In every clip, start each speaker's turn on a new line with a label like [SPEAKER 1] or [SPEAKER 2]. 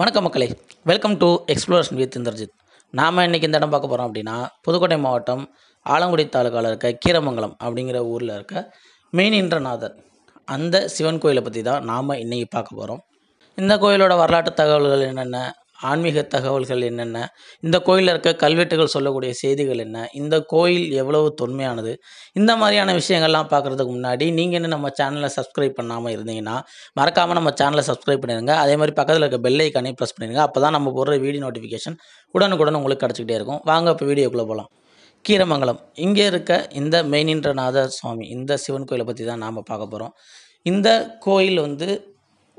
[SPEAKER 1] வணக்கம் மக்களே welcome to exploration with Indrajit நாம் இன்றைக்கி இந்த இடம் பார்க்க போகிறோம் அப்படின்னா புதுக்கோட்டை மாவட்டம் ஆலங்குடி தாலுக்காவில் இருக்க கீரமங்கலம் அப்படிங்கிற ஊரில் இருக்க மெயினின்றநாதர் அந்த சிவன் கோயிலை பற்றி தான் நாம் இன்றைக்கி பார்க்க போகிறோம் இந்த கோயிலோட வரலாற்று தகவல்கள் என்னென்ன ஆன்மீக தகவல்கள் என்னென்ன இந்த கோயிலில் இருக்க கல்வெட்டுகள் சொல்லக்கூடிய செய்திகள் என்ன இந்த கோயில் எவ்வளவு தொன்மையானது இந்த மாதிரியான விஷயங்கள்லாம் பார்க்குறதுக்கு முன்னாடி நீங்கள் என்ன நம்ம சேனலை சப்ஸ்கிரைப் பண்ணாமல் இருந்தீங்கன்னா மறக்காமல் நம்ம சேனலை சப்ஸ்கிரைப் பண்ணிடுங்க அதே மாதிரி பக்கத்தில் இருக்க பெல் ஐக்கானே ப்ரெஸ் பண்ணிடுங்க அப்போ தான் நம்ம போடுற வீடியோ நோட்டிஃபிகேஷன் உடனுக்குடன் உங்களுக்கு கிடச்சிக்கிட்டே இருக்கும் வாங்க இப்போ வீடியோக்குள்ளே போகலாம் கீரமங்கலம் இங்கே இருக்க இந்த மெயினின்றநாதர் சுவாமி இந்த சிவன் கோயிலை பற்றி தான் நாம் பார்க்க போகிறோம் இந்த கோயில் வந்து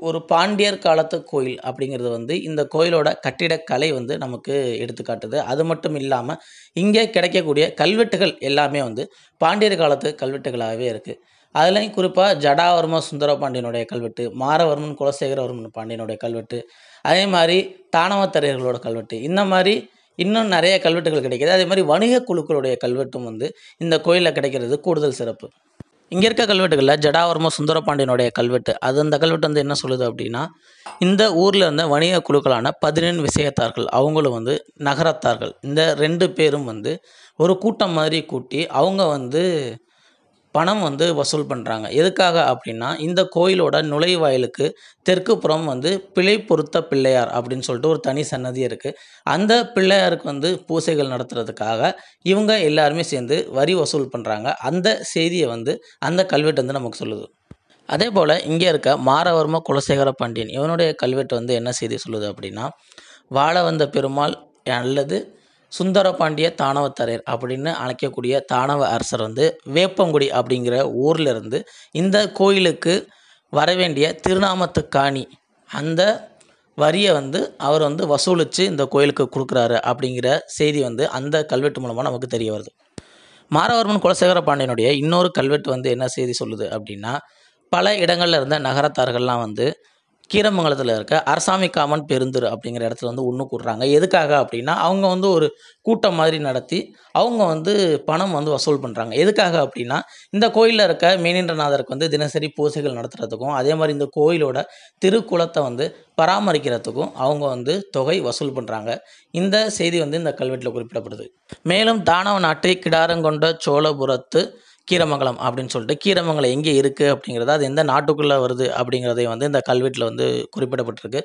[SPEAKER 1] ஒரு பாண்டியர் காலத்து கோயில் அப்படிங்கிறது வந்து இந்த கோயிலோட கட்டிடக்கலை வந்து நமக்கு எடுத்துக்காட்டுது அது மட்டும் இல்லாமல் இங்கே கிடைக்கக்கூடிய கல்வெட்டுகள் எல்லாமே வந்து பாண்டியர் காலத்து கல்வெட்டுகளாகவே இருக்குது அதுலேயும் குறிப்பாக ஜடாவர்ம சுந்தர பாண்டியனுடைய கல்வெட்டு மாரவர்மன் குலசேகரவர்மன் பாண்டியனுடைய கல்வெட்டு அதே மாதிரி தானவத்தரையர்களோட கல்வெட்டு இந்த மாதிரி இன்னும் நிறைய கல்வெட்டுகள் கிடைக்கிது அதே மாதிரி வணிக குழுக்களுடைய கல்வெட்டும் வந்து இந்த கோயிலில் கிடைக்கிறது கூடுதல் சிறப்பு இங்கே இருக்க கல்வெட்டுகளில் ஜடாவர்ம சுந்தரபாண்டியனுடைய கல்வெட்டு அது அந்த கல்வெட்டு வந்து என்ன சொல்லுது அப்படின்னா இந்த ஊரில் இருந்த வணிக குழுக்களான பதினெண் விஷயத்தார்கள் அவங்களும் வந்து நகரத்தார்கள் இந்த ரெண்டு பேரும் வந்து ஒரு கூட்டம் மாதிரி கூட்டி அவங்க வந்து பணம் வந்து வசூல் பண்ணுறாங்க எதுக்காக அப்படின்னா இந்த கோயிலோட நுழைவாயிலுக்கு தெற்கு புறம் வந்து பிழை பொருத்த பிள்ளையார் அப்படின்னு சொல்லிட்டு ஒரு தனி சன்னதி இருக்குது அந்த பிள்ளையாருக்கு வந்து பூசைகள் நடத்துறதுக்காக இவங்க எல்லாருமே சேர்ந்து வரி வசூல் பண்ணுறாங்க அந்த செய்தியை வந்து அந்த கல்வெட்டு வந்து நமக்கு சொல்லுது அதே போல் இங்கே இருக்க மாரவர்ம குலசேகர பாண்டியன் இவனுடைய கல்வெட்டு வந்து என்ன செய்தி சொல்லுது அப்படின்னா வாழ வந்த பெருமாள் அல்லது சுந்தர பாண்டிய தானவத்தரையர் அப்படின்னு அழைக்கக்கூடிய தானவ அரசர் வந்து வேப்பங்குடி அப்படிங்கிற ஊரில் இருந்து இந்த கோயிலுக்கு வேண்டிய திருநாமத்து காணி அந்த வரியை வந்து அவர் வந்து வசூலித்து இந்த கோயிலுக்கு கொடுக்குறாரு அப்படிங்கிற செய்தி வந்து அந்த கல்வெட்டு மூலமாக நமக்கு தெரிய வருது மாரவர்மன் குலசேகர பாண்டியனுடைய இன்னொரு கல்வெட்டு வந்து என்ன செய்தி சொல்லுது அப்படின்னா பல இடங்களில் இருந்த நகரத்தார்கள்லாம் வந்து கீரமங்கலத்தில் இருக்க அரசாமி காமன் பெருந்தர் அப்படிங்கிற இடத்துல வந்து ஒன்று கூடுறாங்க எதுக்காக அப்படின்னா அவங்க வந்து ஒரு கூட்டம் மாதிரி நடத்தி அவங்க வந்து பணம் வந்து வசூல் பண்ணுறாங்க எதுக்காக அப்படின்னா இந்த கோயிலில் இருக்க மேனேந்திரநாதருக்கு வந்து தினசரி பூசைகள் நடத்துகிறதுக்கும் அதே மாதிரி இந்த கோயிலோட திருக்குளத்தை வந்து பராமரிக்கிறதுக்கும் அவங்க வந்து தொகை வசூல் பண்ணுறாங்க இந்த செய்தி வந்து இந்த கல்வெட்டில் குறிப்பிடப்படுது மேலும் தானவ நாட்டை கிடாரங்கொண்ட சோழபுரத்து கீரமங்கலம் அப்படின்னு சொல்லிட்டு கீரமங்கலம் எங்கே இருக்குது அப்படிங்கிறத அது எந்த நாட்டுக்குள்ளே வருது அப்படிங்கிறதையும் வந்து இந்த கல்வெட்டில் வந்து குறிப்பிடப்பட்டிருக்கு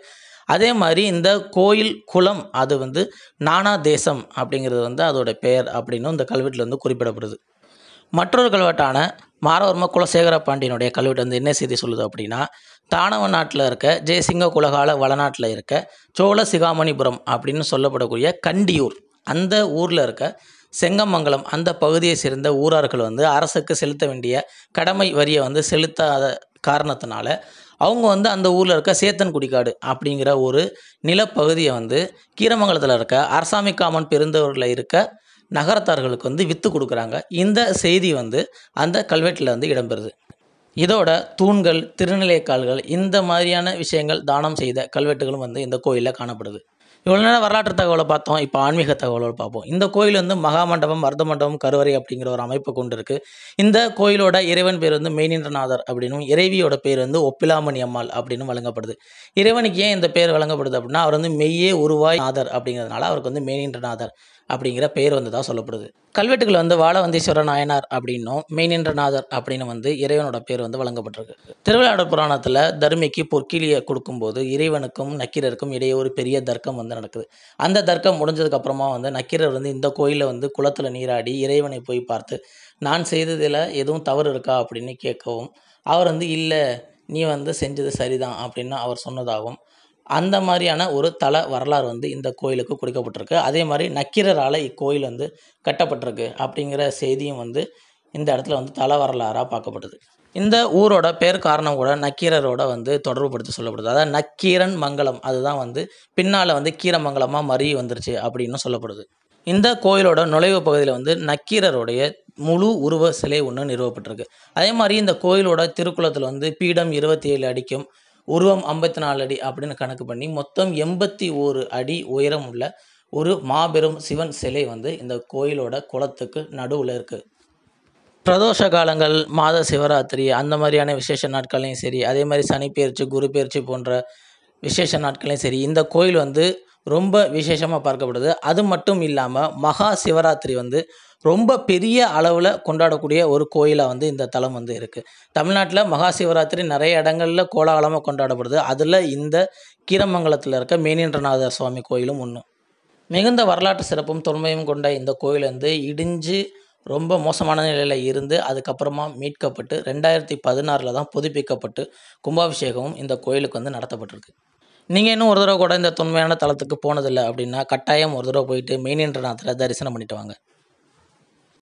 [SPEAKER 1] அதே மாதிரி இந்த கோயில் குளம் அது வந்து நானா தேசம் அப்படிங்கிறது வந்து அதோட பெயர் அப்படின்னு இந்த கல்வெட்டில் வந்து குறிப்பிடப்படுது மற்றொரு கல்வெட்டான மாரவர்ம குலசேகர பாண்டியனுடைய கல்வெட்டு வந்து என்ன செய்தி சொல்லுது அப்படின்னா தானவ நாட்டில் இருக்க ஜெயசிங்க குலகால வளநாட்டில் இருக்க சோழ சிகாமணிபுரம் அப்படின்னு சொல்லப்படக்கூடிய கண்டியூர் அந்த ஊரில் இருக்க செங்கமங்கலம் அந்த பகுதியை சேர்ந்த ஊரார்கள் வந்து அரசுக்கு செலுத்த வேண்டிய கடமை வரியை வந்து செலுத்தாத காரணத்தினால அவங்க வந்து அந்த ஊரில் இருக்க குடிக்காடு அப்படிங்கிற ஒரு நிலப்பகுதியை வந்து கீரமங்கலத்தில் இருக்க அரசாமி காமன் பெருந்தூரில் இருக்க நகரத்தார்களுக்கு வந்து விற்று கொடுக்குறாங்க இந்த செய்தி வந்து அந்த கல்வெட்டில் வந்து இடம்பெறுது இதோட தூண்கள் திருநிலைக்கால்கள் இந்த மாதிரியான விஷயங்கள் தானம் செய்த கல்வெட்டுகளும் வந்து இந்த கோயிலில் காணப்படுது இவ்வளோ நேரம் வரலாற்று தகவலை பார்த்தோம் இப்போ ஆன்மீக தகவலோடு பார்ப்போம் இந்த கோயில் வந்து மகாமண்டபம் அர்த்த மண்டபம் கருவறை அப்படிங்கிற ஒரு அமைப்பு கொண்டு இருக்கு இந்த கோயிலோட இறைவன் பேர் வந்து மெய்நின்றநாதர் அப்படின்னும் இறைவியோட பேர் வந்து ஒப்பிலாமணி அம்மாள் அப்படின்னு வழங்கப்படுது இறைவனுக்கு ஏன் இந்த பேர் வழங்கப்படுது அப்படின்னா அவர் வந்து மெய்யே உருவாய் நாதர் அப்படிங்கிறதுனால அவருக்கு வந்து மெய்நின்றநாதர் அப்படிங்கிற பெயர் வந்ததாக சொல்லப்படுது கல்வெட்டுகள் வந்து வாழவந்தீஸ்வர நாயனார் அப்படின்னும் மெய்நின்றநாதர் அப்படின்னு வந்து இறைவனோட பேர் வந்து வழங்கப்பட்டிருக்கு திருவிழாடர் புராணத்தில் தர்மிக்கு பொற்கிலியை கொடுக்கும்போது இறைவனுக்கும் நக்கீரருக்கும் இடையே ஒரு பெரிய தர்க்கம் வந்து நடக்குது அந்த தர்க்கம் முடிஞ்சதுக்கப்புறமா வந்து நக்கீரர் வந்து இந்த கோயிலில் வந்து குளத்தில் நீராடி இறைவனை போய் பார்த்து நான் செய்ததில் எதுவும் தவறு இருக்கா அப்படின்னு கேட்கவும் அவர் வந்து இல்லை நீ வந்து செஞ்சது சரிதான் அப்படின்னு அவர் சொன்னதாகவும் அந்த மாதிரியான ஒரு தல வரலாறு வந்து இந்த கோயிலுக்கு கொடுக்கப்பட்டிருக்கு அதே மாதிரி நக்கீரரால் இக்கோயில் வந்து கட்டப்பட்டிருக்கு அப்படிங்கிற செய்தியும் வந்து இந்த இடத்துல வந்து தல வரலாறாக பார்க்கப்படுது இந்த ஊரோட பேர் காரணம் கூட நக்கீரரோட வந்து தொடர்புபடுத்தி சொல்லப்படுது அதாவது நக்கீரன் மங்கலம் அதுதான் வந்து பின்னால் வந்து கீரமங்கலமாக மறி வந்துருச்சு அப்படின்னு சொல்லப்படுது இந்த கோயிலோட நுழைவு பகுதியில் வந்து நக்கீரருடைய முழு உருவ சிலை ஒன்று நிறுவப்பட்டிருக்கு அதே மாதிரி இந்த கோயிலோட திருக்குளத்தில் வந்து பீடம் இருபத்தி ஏழு அடிக்கும் உருவம் ஐம்பத்தி நாலு அடி அப்படின்னு கணக்கு பண்ணி மொத்தம் எண்பத்தி ஓரு அடி உயரம் உள்ள ஒரு மாபெரும் சிவன் சிலை வந்து இந்த கோயிலோட குளத்துக்கு நடுவில் இருக்குது பிரதோஷ காலங்கள் மாத சிவராத்திரி அந்த மாதிரியான விசேஷ நாட்கள்லையும் சரி அதே மாதிரி சனி பயிற்சி குரு பயிற்சி போன்ற விசேஷ நாட்களையும் சரி இந்த கோயில் வந்து ரொம்ப விசேஷமாக பார்க்கப்படுது அது மட்டும் இல்லாமல் மகா சிவராத்திரி வந்து ரொம்ப பெரிய அளவில் கொண்டாடக்கூடிய ஒரு கோயிலாக வந்து இந்த தலம் வந்து இருக்குது தமிழ்நாட்டில் மகா சிவராத்திரி நிறைய இடங்களில் கோலாகலமாக கொண்டாடப்படுது அதில் இந்த கீரமங்கலத்தில் இருக்க மேனீந்திரநாதர் சுவாமி கோயிலும் ஒன்று மிகுந்த வரலாற்று சிறப்பும் தொன்மையும் கொண்ட இந்த கோயில் வந்து இடிஞ்சு ரொம்ப மோசமான நிலையில் இருந்து அதுக்கப்புறமா மீட்கப்பட்டு ரெண்டாயிரத்தி பதினாறில் தான் புதுப்பிக்கப்பட்டு கும்பாபிஷேகமும் இந்த கோயிலுக்கு வந்து நடத்தப்பட்டிருக்கு நீங்கள் இன்னும் ஒரு தடவை கூட இந்த தொன்மையான தளத்துக்கு போனதில்லை அப்படின்னா கட்டாயம் ஒரு தடவை போயிட்டு மெயினின்றநாத்தில் தரிசனம் பண்ணிட்டு வாங்க